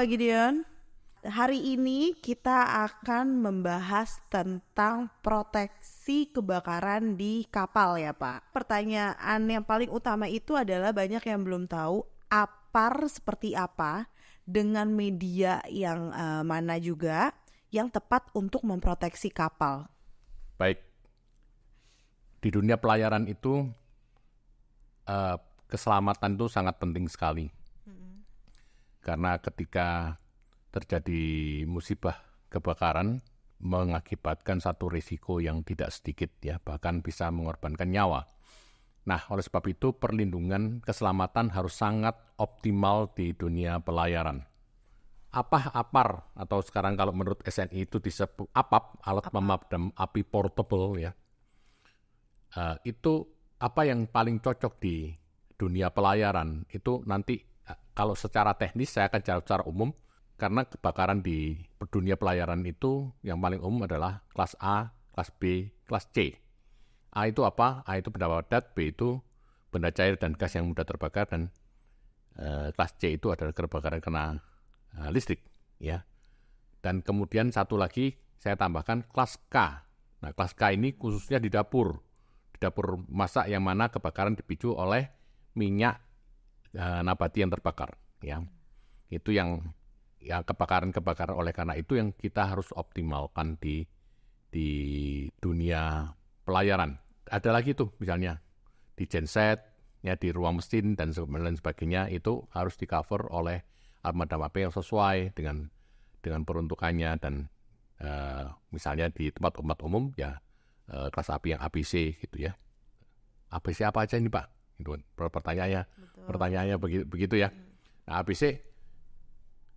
Pak Gideon? Hari ini kita akan membahas tentang proteksi kebakaran di kapal ya Pak. Pertanyaan yang paling utama itu adalah banyak yang belum tahu APAR seperti apa dengan media yang uh, mana juga yang tepat untuk memproteksi kapal. Baik. Di dunia pelayaran itu uh, keselamatan itu sangat penting sekali karena ketika terjadi musibah kebakaran mengakibatkan satu risiko yang tidak sedikit ya, bahkan bisa mengorbankan nyawa. Nah, oleh sebab itu perlindungan keselamatan harus sangat optimal di dunia pelayaran. Apa APAR atau sekarang kalau menurut SNI itu disebut APAP, alat pemadam api portable ya. Uh, itu apa yang paling cocok di dunia pelayaran itu nanti kalau secara teknis saya akan jawab secara umum karena kebakaran di dunia pelayaran itu yang paling umum adalah kelas A, kelas B, kelas C. A itu apa? A itu benda padat, B itu benda cair dan gas yang mudah terbakar dan e, kelas C itu adalah kebakaran kena e, listrik, ya. Dan kemudian satu lagi saya tambahkan kelas K. Nah, kelas K ini khususnya di dapur. Di dapur masak yang mana kebakaran dipicu oleh minyak uh, nabati yang terbakar ya itu yang ya kebakaran-kebakaran oleh karena itu yang kita harus optimalkan di di dunia pelayaran ada lagi tuh misalnya di genset ya di ruang mesin dan sebagainya itu harus di cover oleh armada HP yang sesuai dengan dengan peruntukannya dan uh, misalnya di tempat-tempat umum ya uh, kelas api yang ABC gitu ya ABC apa aja ini pak pertanyaannya Betul. pertanyaannya begitu begitu ya hmm. nah, ABC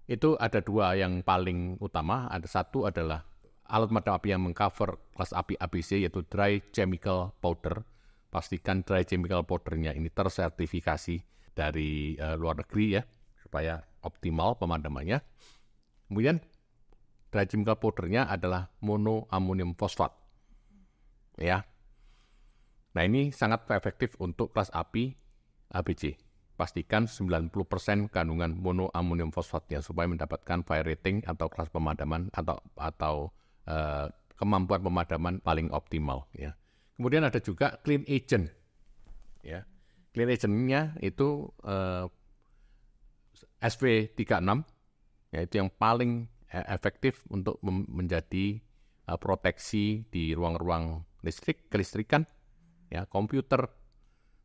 itu ada dua yang paling utama ada satu adalah alat pemadam api yang mengcover kelas api ABC yaitu dry chemical powder pastikan dry chemical powdernya ini tersertifikasi dari uh, luar negeri ya supaya optimal pemadamannya kemudian dry chemical powdernya adalah monoamonium fosfat ya Nah ini sangat efektif untuk kelas API ABC. Pastikan 90% kandungan monoamonium fosfatnya supaya mendapatkan fire rating atau kelas pemadaman atau atau uh, kemampuan pemadaman paling optimal ya. Kemudian ada juga clean agent ya. Clean agentnya itu uh, SV36 yaitu yang paling eh, efektif untuk menjadi uh, proteksi di ruang-ruang listrik kelistrikan ya komputer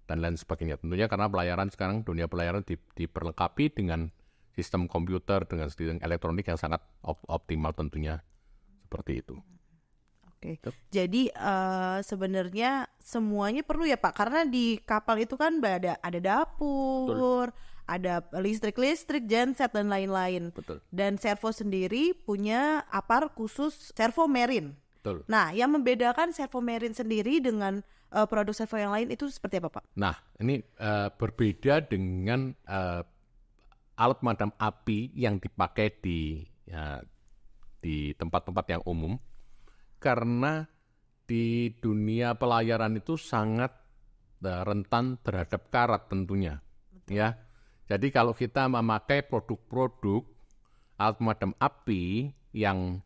dan lain sebagainya. Tentunya karena pelayaran sekarang dunia pelayaran di, diperlengkapi dengan sistem komputer dengan sistem elektronik yang sangat op optimal tentunya seperti itu. Oke. Okay. Jadi uh, sebenarnya semuanya perlu ya Pak karena di kapal itu kan ada ada dapur, Betul. ada listrik-listrik, genset dan lain-lain. Betul. Dan servo sendiri punya apar khusus servo marine. Betul. Nah, yang membedakan servo marine sendiri dengan uh, produk servo yang lain itu seperti apa Pak? Nah ini uh, berbeda dengan uh, alat pemadam api yang dipakai di uh, di tempat-tempat yang umum karena di dunia pelayaran itu sangat rentan terhadap karat tentunya Betul. ya jadi kalau kita memakai produk-produk alat pemadam api yang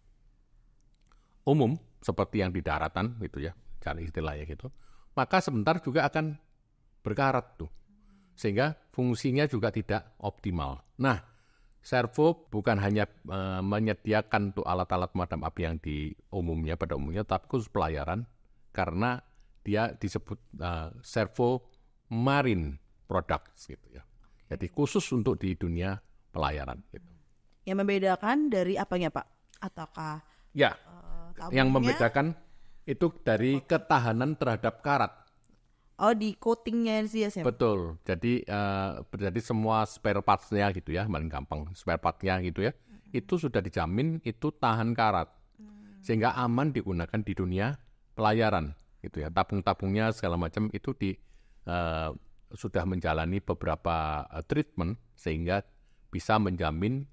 umum seperti yang di daratan gitu ya cari istilahnya gitu, maka sebentar juga akan berkarat tuh. Sehingga fungsinya juga tidak optimal. Nah, servo bukan hanya e, menyediakan tuh alat-alat pemadam api yang di umumnya pada umumnya, tapi khusus pelayaran karena dia disebut e, servo marine product gitu ya. Jadi khusus untuk di dunia pelayaran gitu. Yang membedakan dari apanya Pak? Ataukah Ya. E, yang membedakan itu dari oh. ketahanan terhadap karat. Oh, di coatingnya sih ya, Sam? Betul. Jadi, uh, eh, jadi semua spare partsnya gitu ya, paling gampang spare partnya gitu ya, hmm. itu sudah dijamin itu tahan karat, hmm. sehingga aman digunakan di dunia pelayaran gitu ya. Tabung-tabungnya segala macam itu di uh, sudah menjalani beberapa uh, treatment sehingga bisa menjamin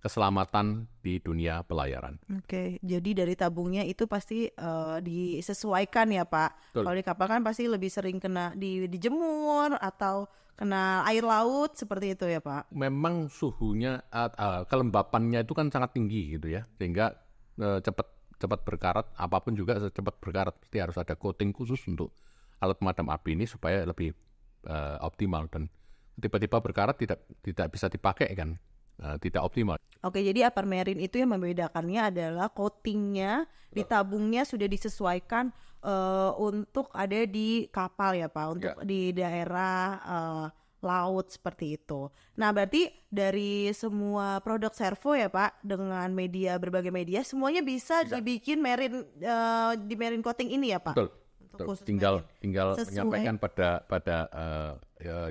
keselamatan di dunia pelayaran. Oke, jadi dari tabungnya itu pasti uh, disesuaikan ya Pak. Betul. Kalau di kapal kan pasti lebih sering kena di, dijemur atau kena air laut seperti itu ya Pak. Memang suhunya uh, uh, kelembapannya itu kan sangat tinggi gitu ya, sehingga uh, cepat cepat berkarat. Apapun juga cepat berkarat pasti harus ada coating khusus untuk alat pemadam api ini supaya lebih uh, optimal dan tiba-tiba berkarat tidak tidak bisa dipakai kan tidak optimal. Oke, jadi aparmerin itu yang membedakannya adalah coatingnya di tabungnya sudah disesuaikan uh, untuk ada di kapal ya Pak, untuk yeah. di daerah uh, laut seperti itu. Nah, berarti dari semua produk servo ya Pak dengan media berbagai media semuanya bisa, bisa. dibikin marine uh, di marine coating ini ya Pak. Betul. Untuk Betul. Tinggal marine. tinggal Sesuai. menyampaikan pada pada uh,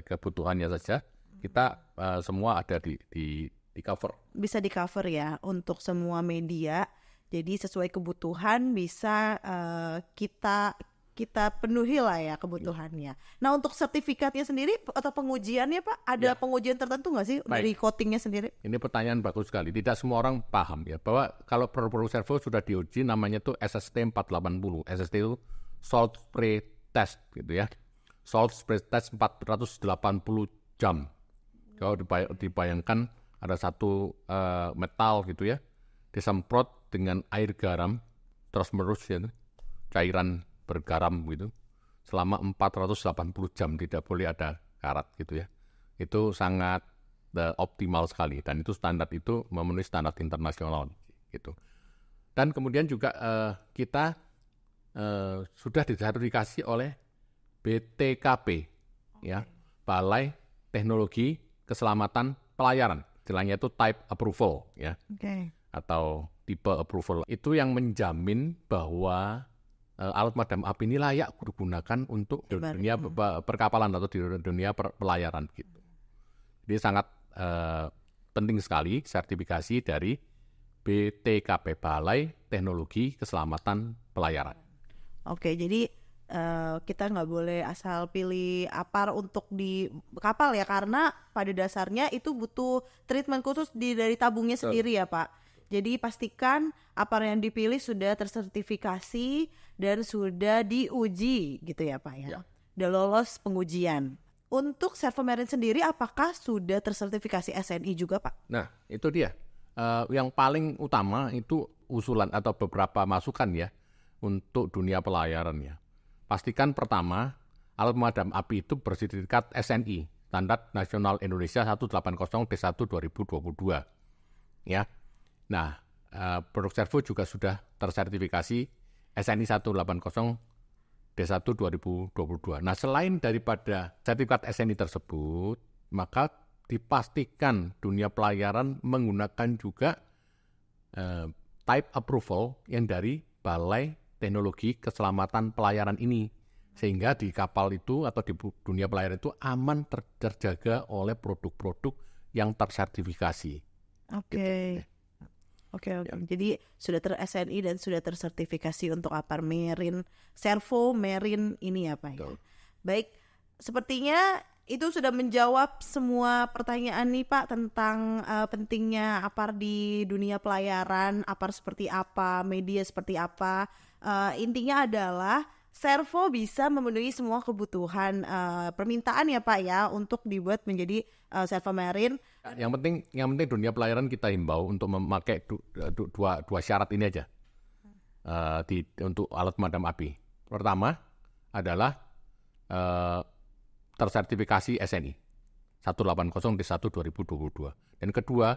kebutuhannya saja. Kita uh, semua ada di di di cover bisa di cover ya untuk semua media jadi sesuai kebutuhan bisa uh, kita kita penuhi lah ya kebutuhannya. Nah untuk sertifikatnya sendiri atau pengujiannya pak, ada ya. pengujian tertentu nggak sih Baik. dari coatingnya sendiri? Ini pertanyaan bagus sekali. Tidak semua orang paham ya bahwa kalau produk servo sudah diuji namanya tuh SST 480. SST itu salt spray test gitu ya. Salt spray test 480 jam. Kalau dibayangkan ada satu uh, metal gitu ya disemprot dengan air garam terus menerus ya cairan bergaram gitu selama 480 jam tidak boleh ada karat gitu ya itu sangat uh, optimal sekali dan itu standar itu memenuhi standar internasional gitu dan kemudian juga uh, kita uh, sudah disertifikasi oleh BTKP okay. ya Balai Teknologi Keselamatan Pelayaran istilahnya itu type approval ya. Okay. Atau tipe approval. Itu yang menjamin bahwa uh, alat pemadam api ini layak digunakan untuk Ibarat. dunia perkapalan atau di dunia per pelayaran gitu. Jadi sangat uh, penting sekali sertifikasi dari BTKP Balai Teknologi Keselamatan Pelayaran. Oke, jadi uh, kita nggak boleh asal pilih apar untuk di kapal ya karena pada dasarnya itu butuh treatment khusus di, dari tabungnya Betul. sendiri ya pak. Jadi pastikan apar yang dipilih sudah tersertifikasi dan sudah diuji gitu ya pak ya. ya. Udah lolos pengujian. Untuk marine sendiri apakah sudah tersertifikasi SNI juga pak? Nah itu dia. Uh, yang paling utama itu usulan atau beberapa masukan ya untuk dunia pelayaran ya Pastikan pertama, alat pemadam api itu bersertifikat SNI, Standar Nasional Indonesia 180 D1 2022. Ya. Nah, eh, produk servo juga sudah tersertifikasi SNI 180 D1 2022. Nah, selain daripada sertifikat SNI tersebut, maka dipastikan dunia pelayaran menggunakan juga eh, type approval yang dari Balai teknologi keselamatan pelayaran ini sehingga di kapal itu atau di dunia pelayaran itu aman ter terjaga oleh produk-produk yang tersertifikasi. Oke. Gitu, oke, oke. Ya. Jadi sudah ter SNI dan sudah tersertifikasi untuk apa? Marine, servo marine ini apa ya, ya? Betul. Baik, sepertinya itu sudah menjawab semua pertanyaan nih Pak tentang uh, pentingnya APAR di dunia pelayaran, APAR seperti apa, media seperti apa. Uh, intinya adalah Servo bisa memenuhi semua kebutuhan uh, permintaan ya Pak ya untuk dibuat menjadi uh, servo marine. Ya, yang penting yang penting dunia pelayaran kita himbau untuk memakai du, du, dua dua syarat ini aja. Uh, di untuk alat pemadam api. Pertama adalah tersertifikasi SNI 180 D1 2022 dan kedua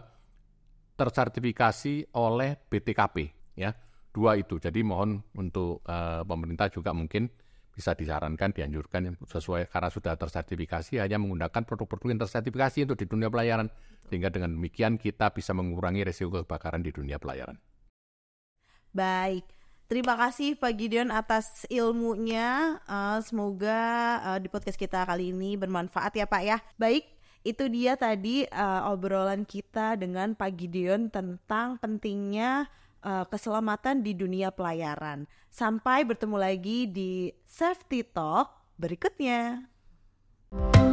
tersertifikasi oleh BTKP ya dua itu jadi mohon untuk uh, pemerintah juga mungkin bisa disarankan dianjurkan sesuai karena sudah tersertifikasi hanya menggunakan produk-produk yang tersertifikasi untuk di dunia pelayaran sehingga dengan demikian kita bisa mengurangi risiko kebakaran di dunia pelayaran. Baik. Terima kasih Pak Gideon atas ilmunya. Uh, semoga uh, di podcast kita kali ini bermanfaat ya Pak ya. Baik, itu dia tadi uh, obrolan kita dengan Pak Gideon tentang pentingnya uh, keselamatan di dunia pelayaran. Sampai bertemu lagi di Safety Talk berikutnya. Musik